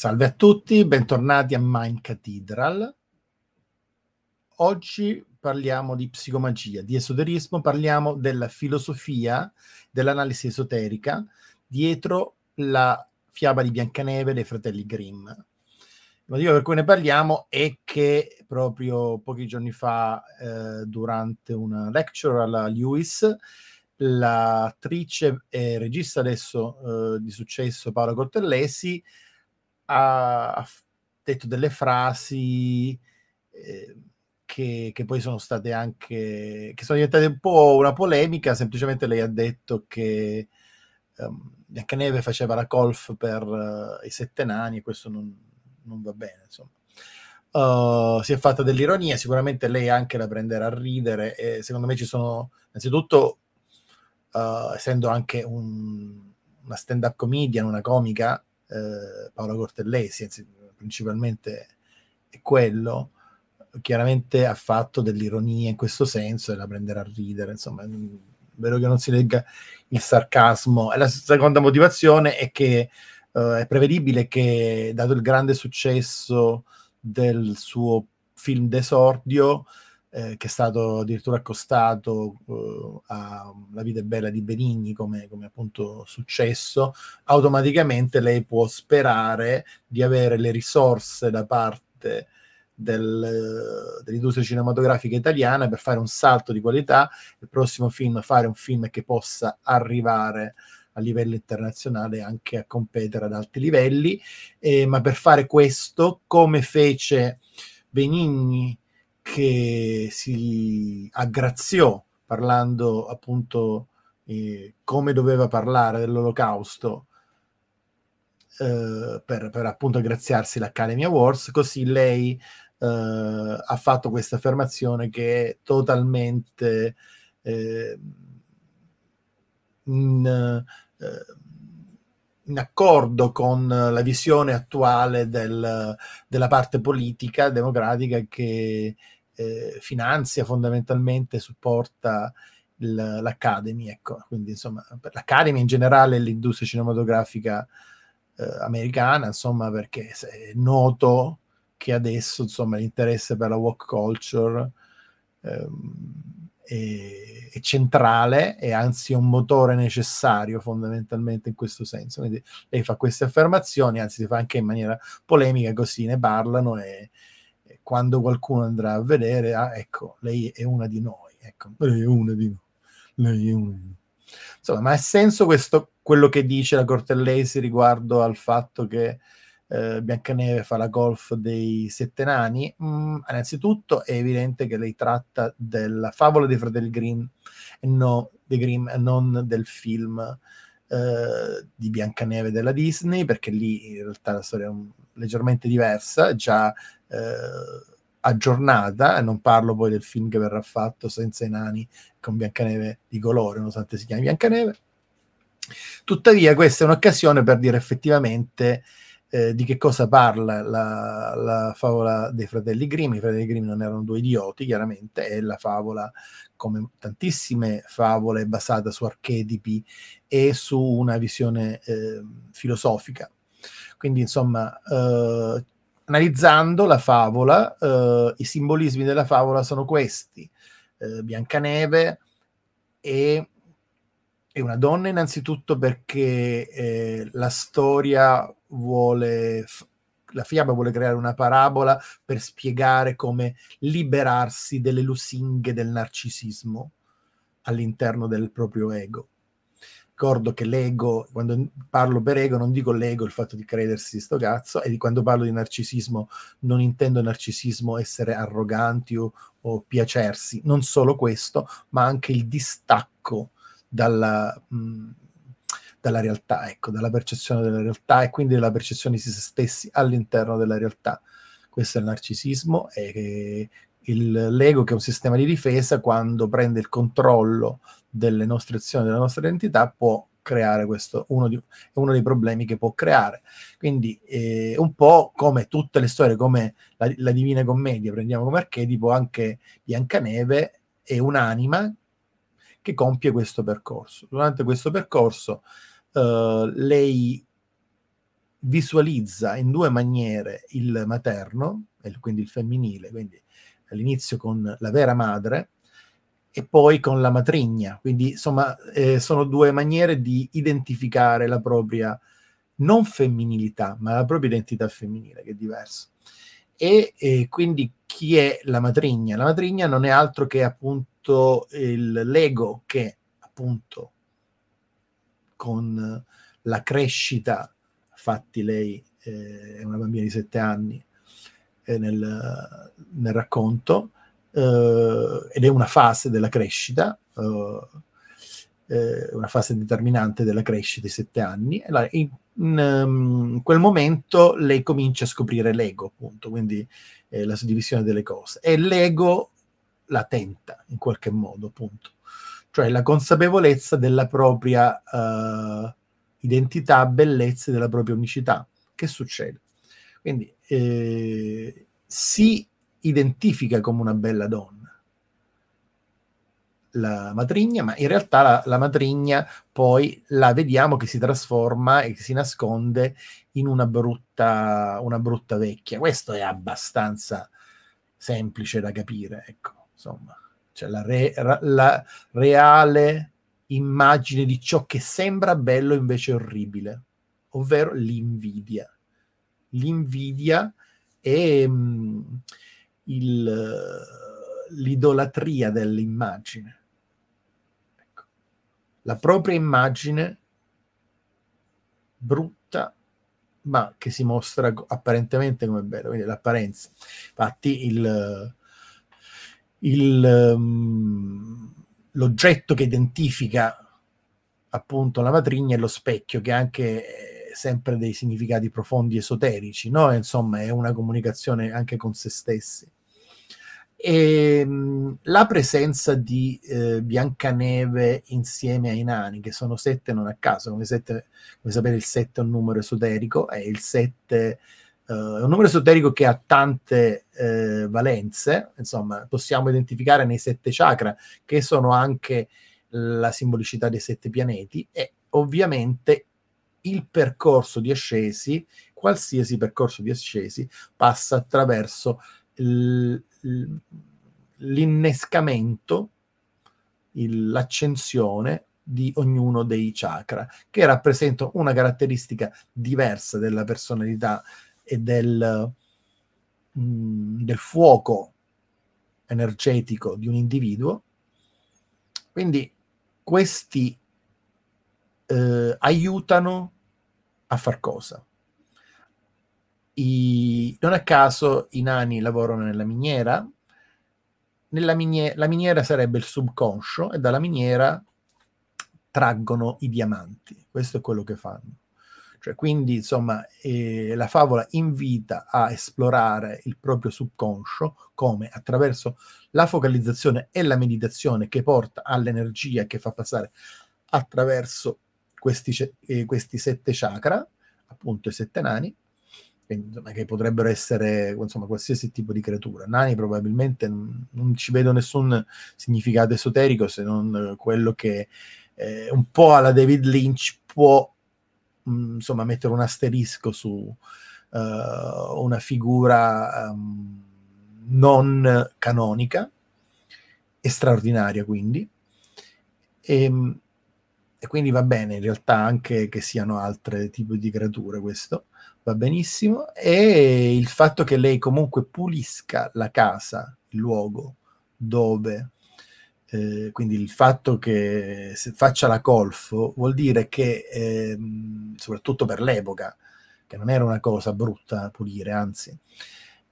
Salve a tutti, bentornati a Mind Cathedral. Oggi parliamo di psicomagia, di esoterismo, parliamo della filosofia, dell'analisi esoterica dietro la fiaba di Biancaneve dei fratelli Grimm. Il motivo per cui ne parliamo è che proprio pochi giorni fa, eh, durante una lecture alla Lewis, l'attrice e regista adesso eh, di successo Paola Cortellesi ha detto delle frasi eh, che, che, poi sono state anche, che sono diventate un po' una polemica, semplicemente lei ha detto che um, ehm, Biancaneve faceva la colf per uh, i sette nani e questo non, non va bene, insomma. Uh, si è fatta dell'ironia, sicuramente lei anche la prenderà a ridere e secondo me ci sono, innanzitutto, uh, essendo anche un, una stand-up comedian, una comica, eh, Paolo Cortellesi, principalmente è quello, chiaramente ha fatto dell'ironia in questo senso e la prenderà a ridere, insomma, mm, vero che non si legga il sarcasmo. E la seconda motivazione è che eh, è prevedibile che, dato il grande successo del suo film d'esordio, eh, che è stato addirittura accostato eh, a La vita è bella di Benigni come, come appunto successo, automaticamente lei può sperare di avere le risorse da parte del, dell'industria cinematografica italiana per fare un salto di qualità, il prossimo film fare un film che possa arrivare a livello internazionale anche a competere ad alti livelli, eh, ma per fare questo, come fece Benigni che si aggraziò parlando appunto eh, come doveva parlare dell'olocausto eh, per, per, appunto aggraziarsi l'Academy Awards, così lei eh, ha fatto questa affermazione che è totalmente eh, in, eh, in accordo con la visione attuale del, della parte politica democratica che eh, finanzia fondamentalmente, supporta il, l'Academy, ecco, quindi insomma per l'Academy in generale e l'industria cinematografica eh, americana, insomma perché è noto che adesso insomma l'interesse per la walk culture ehm, è, centrale e anzi un motore necessario fondamentalmente in questo senso. Quindi lei fa queste affermazioni, anzi si fa anche in maniera polemica, così ne parlano e quando qualcuno andrà a vedere, ah, ecco, lei è una di noi, ecco, lei è una di noi, lei è una di noi. Insomma, ma ha senso questo, quello che dice la Cortellesi riguardo al fatto che eh, Biancaneve fa la golf dei sette nani? Mm, innanzitutto è evidente che lei tratta della favola dei fratelli Grimm e no, Grimm, non del film eh, di Biancaneve della Disney, perché lì in realtà la storia è un, leggermente diversa, già eh, aggiornata, e non parlo poi del film che verrà fatto senza i nani con Biancaneve di colore, nonostante si chiami Biancaneve. Tuttavia, questa è un'occasione per dire effettivamente eh, di che cosa parla la, la, favola dei fratelli Grimm. I fratelli Grimm non erano due idioti, chiaramente, è la favola, come tantissime favole, basata su archetipi e su una visione eh, filosofica. Quindi, insomma, eh, analizzando la favola, eh, i simbolismi della favola sono questi. Eh, Biancaneve è, è, una donna innanzitutto perché eh, la storia vuole, la fiaba vuole creare una parabola per spiegare come liberarsi delle lusinghe del narcisismo all'interno del proprio ego ricordo che l'ego, quando parlo per ego, non dico l'ego, il fatto di credersi sto cazzo, e quando parlo di narcisismo non intendo narcisismo essere arroganti o, o piacersi, non solo questo, ma anche il distacco dalla, mh, mm, dalla realtà, ecco, dalla percezione della realtà e quindi della percezione di se stessi all'interno della realtà. Questo è il narcisismo e il l'ego che è un sistema di difesa quando prende il controllo delle nostre azioni, della nostra identità può creare questo, uno di, uno dei problemi che può creare. Quindi eh, un po' come tutte le storie, come la, la Divina Commedia, prendiamo come archetipo anche Biancaneve è un'anima che compie questo percorso. Durante questo percorso eh, lei visualizza in due maniere il materno, quindi il femminile, quindi all'inizio con la vera madre e poi con la matrigna. Quindi, insomma, eh, sono due maniere di identificare la propria non femminilità, ma la propria identità femminile, che è diversa. E eh, quindi chi è la matrigna? La matrigna non è altro che appunto il l'ego che appunto con la crescita, infatti lei eh, è una bambina di sette anni, eh, nel, nel, racconto eh, ed è una fase della crescita, eh, eh, una fase determinante della crescita di sette anni. Allora, in, in, ehm, quel momento lei comincia a scoprire l'ego, appunto, quindi la suddivisione delle cose. E l'ego la tenta in qualche modo, appunto cioè la consapevolezza della propria uh, identità, bellezza e della propria unicità. Che succede? Quindi eh, si identifica come una bella donna la matrigna, ma in realtà la, la, matrigna poi la vediamo che si trasforma e che si nasconde in una brutta, una brutta vecchia. Questo è abbastanza semplice da capire, ecco, insomma, cioè la, re, la reale immagine di ciò che sembra bello invece orribile, ovvero l'invidia l'invidia e mh, mm, il, l'idolatria dell'immagine. Ecco. La propria immagine brutta ma che si mostra apparentemente come bella, quindi l'apparenza. Infatti il, il, um, l'oggetto che identifica appunto la matrigna è lo specchio, che anche sempre dei significati profondi esoterici, no? Insomma, è una comunicazione anche con se stessi. E, ehm, la presenza di eh, Biancaneve insieme ai nani, che sono sette non a caso, come, sette, come sapete il sette è un numero esoterico, è il sette, eh, è un numero esoterico che ha tante eh, valenze, insomma, possiamo identificare nei sette chakra, che sono anche la simbolicità dei sette pianeti, e ovviamente il percorso di ascesi, qualsiasi percorso di ascesi, passa attraverso l'innescamento, l'accensione di ognuno dei chakra, che rappresentano una caratteristica diversa della personalità e del, mh, mm, del fuoco energetico di un individuo. Quindi questi eh, aiutano a far cosa? I, non a caso i nani lavorano nella miniera, nella miniera, la miniera sarebbe il subconscio e dalla miniera traggono i diamanti, questo è quello che fanno. Cioè, quindi, insomma, eh, la favola invita a esplorare il proprio subconscio come attraverso la focalizzazione e la meditazione che porta all'energia che fa passare attraverso questi, eh, questi sette chakra, appunto i sette nani, che potrebbero essere insomma, qualsiasi tipo di creatura. Nani probabilmente non ci vedo nessun significato esoterico se non quello che eh, un po' alla David Lynch può mh, mm, insomma, mettere un asterisco su uh, una figura um, non canonica e straordinaria quindi. E, ehm, e quindi va bene in realtà anche che siano altri tipi di creature questo va benissimo e il fatto che lei comunque pulisca la casa il luogo dove eh, quindi il fatto che faccia la colfo vuol dire che eh, soprattutto per l'epoca che non era una cosa brutta pulire anzi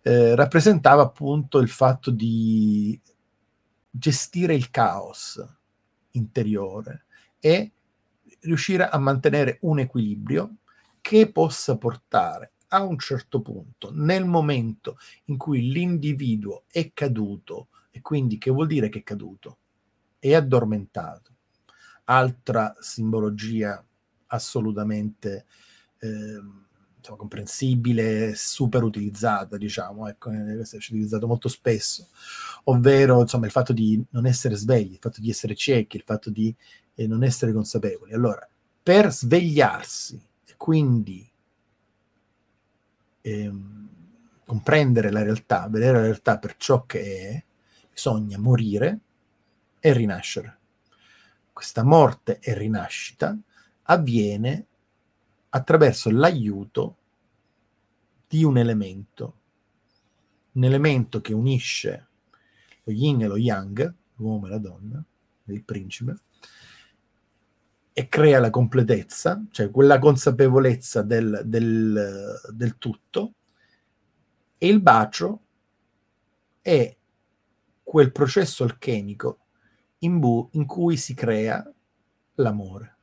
eh, rappresentava appunto il fatto di gestire il caos interiore e riuscire a mantenere un equilibrio che possa portare a un certo punto, nel momento in cui l'individuo è caduto, e quindi che vuol dire che è caduto? È addormentato. Altra simbologia assolutamente eh, insomma, comprensibile, super utilizzata, diciamo, ecco, questo eh, è utilizzato molto spesso, ovvero insomma, il fatto di non essere svegli, il fatto di essere ciechi, il fatto di e non essere consapevoli. Allora, per svegliarsi e quindi ehm, comprendere la realtà, vedere la realtà per ciò che è, bisogna morire e rinascere. Questa morte e rinascita avviene attraverso l'aiuto di un elemento, un elemento che unisce lo yin e lo yang, l'uomo e la donna, il principe, e crea la completezza, cioè quella consapevolezza del, del, del tutto, e il bacio è quel processo alchemico in, bu- in cui si crea l'amore.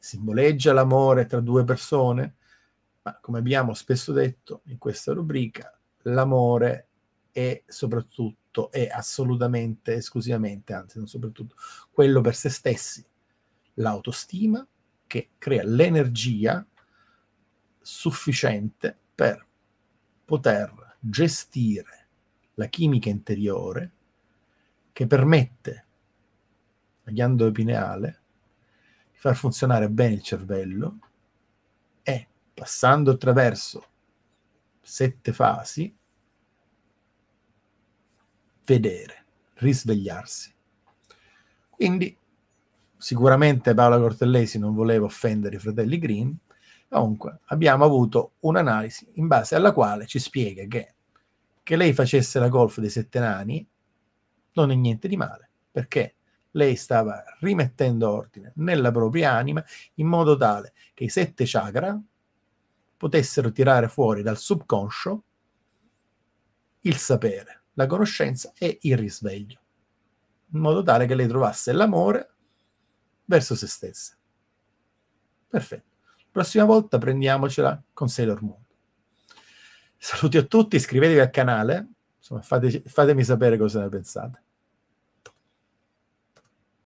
Simboleggia l'amore tra due persone, ma come abbiamo spesso detto in questa rubrica, l'amore è soprattutto, è assolutamente, esclusivamente, anzi non soprattutto, quello per se stessi, l'autostima che crea l'energia sufficiente per poter gestire la chimica interiore che permette la ghiandola pineale di far funzionare bene il cervello e passando attraverso sette fasi vedere, risvegliarsi. Quindi sicuramente Paola Cortellesi non voleva offendere i fratelli Green, comunque abbiamo avuto un'analisi in base alla quale ci spiega che che lei facesse la golf dei sette nani non è niente di male, perché lei stava rimettendo ordine nella propria anima in modo tale che i sette chakra potessero tirare fuori dal subconscio il sapere, la conoscenza e il risveglio, in modo tale che lei trovasse l'amore verso se stessa. Perfetto. La prossima volta prendiamocela con Sailor Moon. Saluti a tutti, iscrivetevi al canale, insomma, fate, fatemi sapere cosa ne pensate.